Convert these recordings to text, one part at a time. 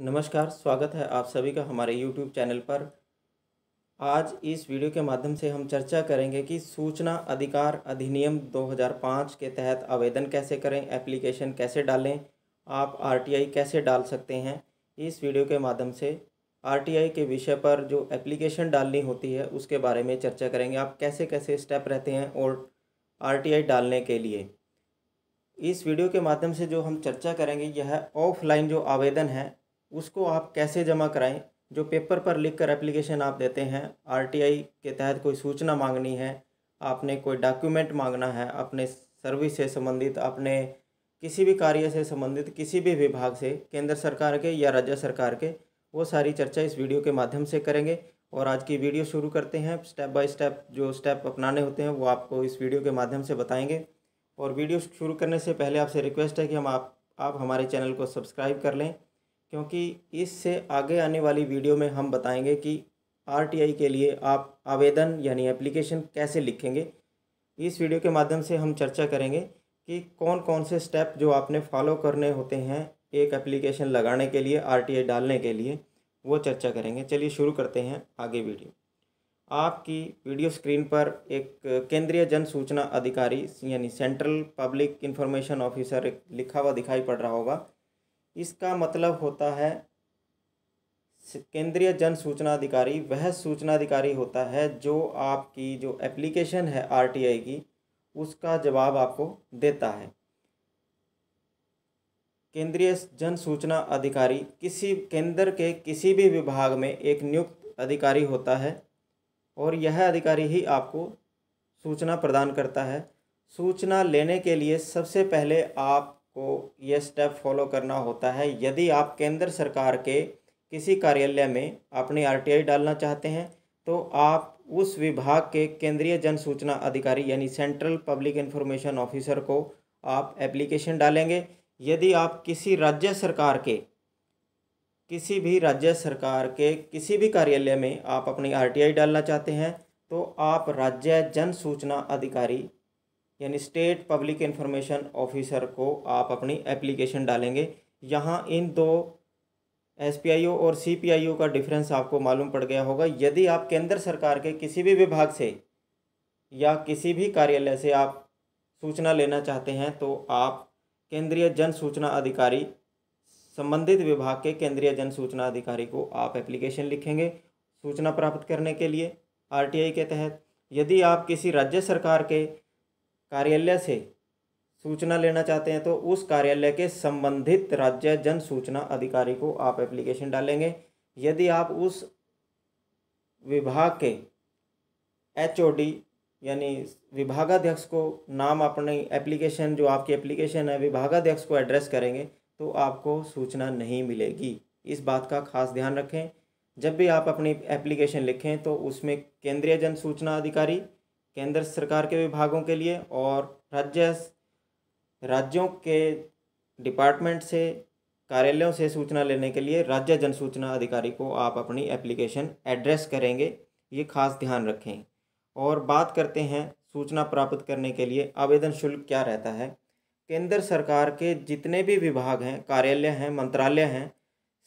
नमस्कार स्वागत है आप सभी का हमारे यूट्यूब चैनल पर आज इस वीडियो के माध्यम से हम चर्चा करेंगे कि सूचना अधिकार अधिनियम 2005 के तहत आवेदन कैसे करें एप्लीकेशन कैसे डालें आप आर कैसे डाल सकते हैं इस वीडियो के माध्यम से आर के विषय पर जो एप्लीकेशन डालनी होती है उसके बारे में चर्चा करेंगे आप कैसे कैसे स्टेप रहते हैं और आर डालने के लिए इस वीडियो के माध्यम से जो हम चर्चा करेंगे यह ऑफलाइन जो आवेदन है उसको आप कैसे जमा कराएं जो पेपर पर लिख कर एप्लीकेशन आप देते हैं आरटीआई के तहत कोई सूचना मांगनी है आपने कोई डॉक्यूमेंट मांगना है अपने सर्विस से संबंधित अपने किसी भी कार्य से संबंधित किसी भी विभाग से केंद्र सरकार के या राज्य सरकार के वो सारी चर्चा इस वीडियो के माध्यम से करेंगे और आज की वीडियो शुरू करते हैं स्टेप बाय स्टेप जो स्टेप अपनाने होते हैं वो आपको इस वीडियो के माध्यम से बताएंगे और वीडियो शुरू करने से पहले आपसे रिक्वेस्ट है कि हम आप आप हमारे चैनल को सब्सक्राइब कर लें क्योंकि इससे आगे आने वाली वीडियो में हम बताएंगे कि आर के लिए आप आवेदन यानी एप्लीकेशन कैसे लिखेंगे इस वीडियो के माध्यम से हम चर्चा करेंगे कि कौन कौन से स्टेप जो आपने फॉलो करने होते हैं एक एप्लीकेशन लगाने के लिए आर डालने के लिए वो चर्चा करेंगे चलिए शुरू करते हैं आगे वीडियो आपकी वीडियो स्क्रीन पर एक केंद्रीय जन सूचना अधिकारी यानी सेंट्रल पब्लिक इन्फॉर्मेशन ऑफिसर लिखा हुआ दिखाई पड़ रहा होगा इसका मतलब होता है केंद्रीय जन सूचना अधिकारी वह सूचना अधिकारी होता है जो आपकी जो एप्लीकेशन है आरटीआई की उसका जवाब आपको देता है केंद्रीय जन सूचना अधिकारी किसी केंद्र के किसी भी विभाग में एक नियुक्त अधिकारी होता है और यह अधिकारी ही आपको सूचना प्रदान करता है सूचना लेने के लिए सबसे पहले आप को ये स्टेप फॉलो करना होता है यदि आप केंद्र सरकार के किसी कार्यालय में अपनी आरटीआई डालना चाहते हैं तो आप उस विभाग के केंद्रीय जन सूचना अधिकारी यानी सेंट्रल पब्लिक इन्फॉर्मेशन ऑफिसर को आप एप्लीकेशन डालेंगे यदि आप किसी राज्य सरकार के किसी भी राज्य सरकार के किसी भी कार्यालय में आप अपनी आरटीआई डालना चाहते हैं तो आप राज्य जन सूचना अधिकारी यानी स्टेट पब्लिक इन्फॉर्मेशन ऑफिसर को आप अपनी एप्लीकेशन डालेंगे यहाँ इन दो एस और सी का डिफरेंस आपको मालूम पड़ गया होगा यदि आप केंद्र सरकार के किसी भी विभाग से या किसी भी कार्यालय से आप सूचना लेना चाहते हैं तो आप केंद्रीय जन सूचना अधिकारी संबंधित विभाग के केंद्रीय जन सूचना अधिकारी को आप एप्लीकेशन लिखेंगे सूचना प्राप्त करने के लिए आरटीआई के तहत यदि आप किसी राज्य सरकार के कार्यालय से सूचना लेना चाहते हैं तो उस कार्यालय के संबंधित राज्य जन सूचना अधिकारी को आप एप्लीकेशन डालेंगे यदि आप उस विभाग के एच यानी विभागाध्यक्ष को नाम अपनी एप्लीकेशन जो आपकी एप्लीकेशन है विभागाध्यक्ष को एड्रेस करेंगे तो आपको सूचना नहीं मिलेगी इस बात का खास ध्यान रखें जब भी आप अपनी एप्लीकेशन लिखें तो उसमें केंद्रीय जन सूचना अधिकारी केंद्र सरकार के विभागों के लिए और राज्य राज्यों के डिपार्टमेंट से कार्यालयों से सूचना लेने के लिए राज्य जन सूचना अधिकारी को आप अपनी एप्लीकेशन एड्रेस करेंगे ये खास ध्यान रखें और बात करते हैं सूचना प्राप्त करने के लिए आवेदन शुल्क क्या रहता है केंद्र सरकार के जितने भी विभाग हैं कार्यालय हैं मंत्रालय हैं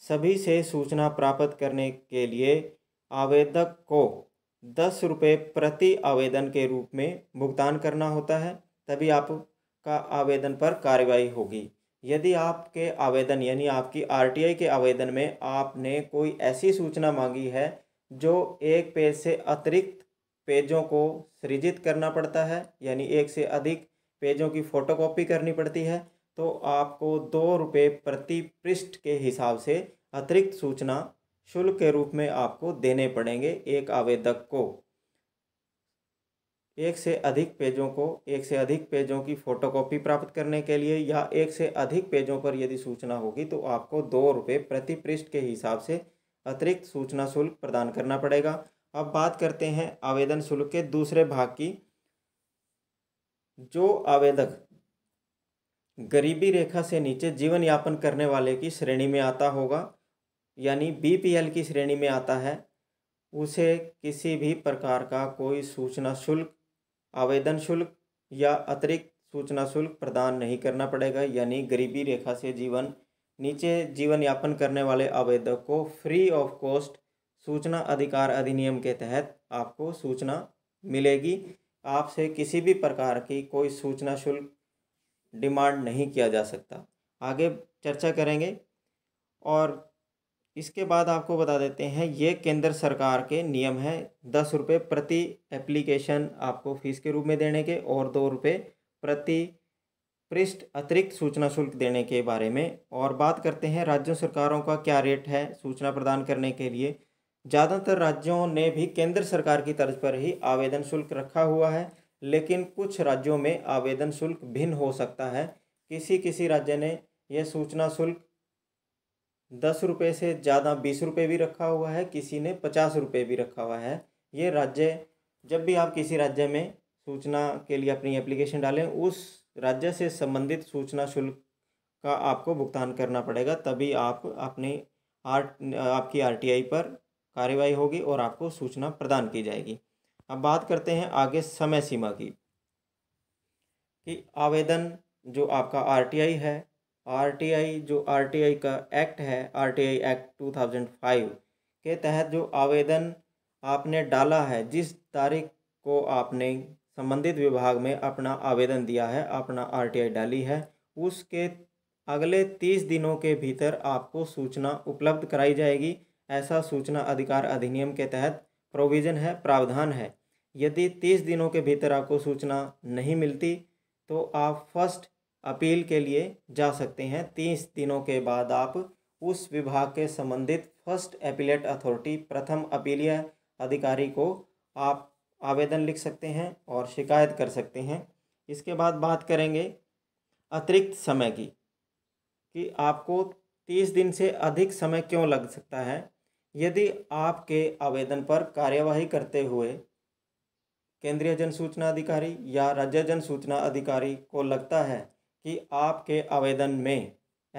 सभी से सूचना प्राप्त करने के लिए आवेदक को दस रुपये प्रति आवेदन के रूप में भुगतान करना होता है तभी आपका आवेदन पर कार्रवाई होगी यदि आपके आवेदन यानी आपकी आरटीआई के आवेदन में आपने कोई ऐसी सूचना मांगी है जो एक पेज से अतिरिक्त पेजों को सृजित करना पड़ता है यानी एक से अधिक पेजों की फ़ोटोकॉपी करनी पड़ती है तो आपको दो रुपये प्रति पृष्ठ के हिसाब से अतिरिक्त सूचना शुल्क के रूप में आपको देने पड़ेंगे एक आवेदक को एक से अधिक पेजों को एक से अधिक पेजों की फ़ोटोकॉपी प्राप्त करने के लिए या एक से अधिक पेजों पर यदि सूचना होगी तो आपको दो रुपये प्रति पृष्ठ के हिसाब से अतिरिक्त सूचना शुल्क प्रदान करना पड़ेगा अब बात करते हैं आवेदन शुल्क के दूसरे भाग की जो आवेदक गरीबी रेखा से नीचे जीवन यापन करने वाले की श्रेणी में आता होगा यानी बीपीएल की श्रेणी में आता है उसे किसी भी प्रकार का कोई सूचना शुल्क आवेदन शुल्क या अतिरिक्त सूचना शुल्क प्रदान नहीं करना पड़ेगा यानी गरीबी रेखा से जीवन नीचे जीवन यापन करने वाले आवेदक को फ्री ऑफ कॉस्ट सूचना अधिकार अधिनियम के तहत आपको सूचना मिलेगी आपसे किसी भी प्रकार की कोई सूचना शुल्क डिमांड नहीं किया जा सकता आगे चर्चा करेंगे और इसके बाद आपको बता देते हैं ये केंद्र सरकार के नियम है दस रुपये प्रति एप्लीकेशन आपको फीस के रूप में देने के और दो रुपये प्रति पृष्ठ अतिरिक्त सूचना शुल्क देने के बारे में और बात करते हैं राज्यों सरकारों का क्या रेट है सूचना प्रदान करने के लिए ज़्यादातर राज्यों ने भी केंद्र सरकार की तर्ज पर ही आवेदन शुल्क रखा हुआ है लेकिन कुछ राज्यों में आवेदन शुल्क भिन्न हो सकता है किसी किसी राज्य ने यह सूचना शुल्क दस रुपये से ज़्यादा बीस रुपये भी रखा हुआ है किसी ने पचास रुपये भी रखा हुआ है ये राज्य जब भी आप किसी राज्य में सूचना के लिए अपनी एप्लीकेशन डालें उस राज्य से संबंधित सूचना शुल्क का आपको भुगतान करना पड़ेगा तभी आप अपनी आर आपकी आरटीआई पर कार्रवाई होगी और आपको सूचना प्रदान की जाएगी अब बात करते हैं आगे समय सीमा की कि आवेदन जो आपका आरटीआई है आरटीआई जो आरटीआई का एक्ट है आरटीआई एक्ट 2005 के तहत जो आवेदन आपने डाला है जिस तारीख को आपने संबंधित विभाग में अपना आवेदन दिया है अपना आरटीआई डाली है उसके अगले तीस दिनों के भीतर आपको सूचना उपलब्ध कराई जाएगी ऐसा सूचना अधिकार अधिनियम के तहत प्रोविज़न है प्रावधान है यदि तीस दिनों के भीतर आपको सूचना नहीं मिलती तो आप फर्स्ट अपील के लिए जा सकते हैं तीस दिनों के बाद आप उस विभाग के संबंधित फर्स्ट अपीलेट अथॉरिटी प्रथम अपीलीय अधिकारी को आप आवेदन लिख सकते हैं और शिकायत कर सकते हैं इसके बाद बात करेंगे अतिरिक्त समय की कि आपको तीस दिन से अधिक समय क्यों लग सकता है यदि आपके आवेदन पर कार्यवाही करते हुए केंद्रीय जन सूचना अधिकारी या राज्य जन सूचना अधिकारी को लगता है कि आपके आवेदन में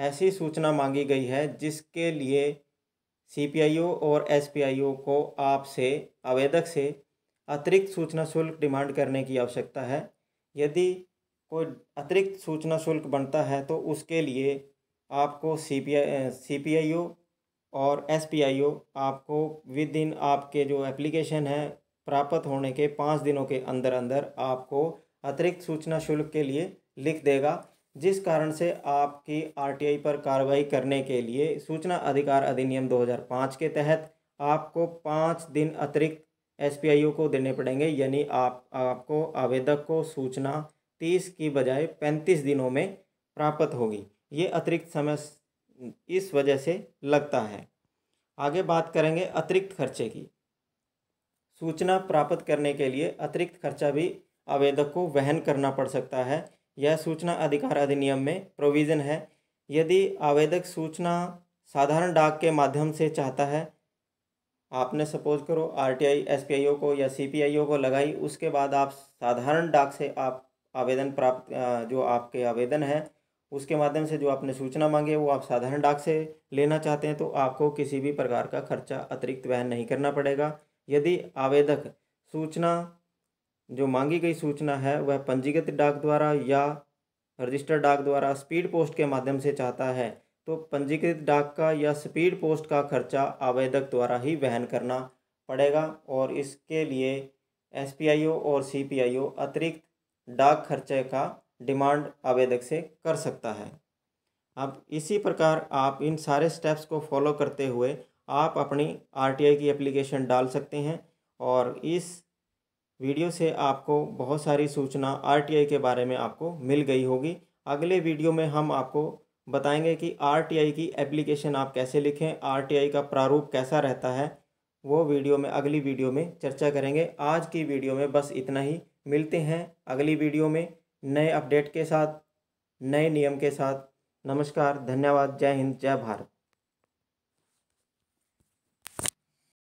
ऐसी सूचना मांगी गई है जिसके लिए सीपीआईओ और एसपीआईओ को आपसे आवेदक से अतिरिक्त सूचना शुल्क डिमांड करने की आवश्यकता है यदि कोई अतिरिक्त सूचना शुल्क बनता है तो उसके लिए आपको C P I C P I ओ और एस पी आई ओ आपको विद इन आपके जो एप्लीकेशन है प्राप्त होने के पाँच दिनों के अंदर अंदर आपको अतिरिक्त सूचना शुल्क के लिए लिख देगा जिस कारण से आपकी आरटीआई पर कार्रवाई करने के लिए सूचना अधिकार अधिनियम 2005 के तहत आपको पाँच दिन अतिरिक्त एस को देने पड़ेंगे यानी आप आपको आवेदक को सूचना तीस की बजाय पैंतीस दिनों में प्राप्त होगी ये अतिरिक्त समय इस वजह से लगता है आगे बात करेंगे अतिरिक्त खर्चे की सूचना प्राप्त करने के लिए अतिरिक्त खर्चा भी आवेदक को वहन करना पड़ सकता है यह सूचना अधिकार अधिनियम में प्रोविज़न है यदि आवेदक सूचना साधारण डाक के माध्यम से चाहता है आपने सपोज करो R T I S P I O को या सी पी आई ओ को लगाई उसके बाद आप साधारण डाक से आप आवेदन प्राप्त जो आपके आवेदन है उसके माध्यम से जो आपने सूचना मांगी है वो आप साधारण डाक से लेना चाहते हैं तो आपको किसी भी प्रकार का खर्चा अतिरिक्त वहन नहीं करना पड़ेगा यदि आवेदक सूचना जो मांगी गई सूचना है वह पंजीकृत डाक द्वारा या रजिस्टर डाक द्वारा स्पीड पोस्ट के माध्यम से चाहता है तो पंजीकृत डाक का या स्पीड पोस्ट का खर्चा आवेदक द्वारा ही वहन करना पड़ेगा और इसके लिए एस और सी अतिरिक्त डाक खर्चे का डिमांड आवेदक से कर सकता है अब इसी प्रकार आप इन सारे स्टेप्स को फॉलो करते हुए आप अपनी आर की एप्लीकेशन डाल सकते हैं और इस वीडियो से आपको बहुत सारी सूचना आर के बारे में आपको मिल गई होगी अगले वीडियो में हम आपको बताएंगे कि आर की एप्लीकेशन आप कैसे लिखें आर का प्रारूप कैसा रहता है वो वीडियो में अगली वीडियो में चर्चा करेंगे आज की वीडियो में बस इतना ही मिलते हैं अगली वीडियो में नए अपडेट के साथ नए नियम के साथ नमस्कार धन्यवाद जय हिंद जय भारत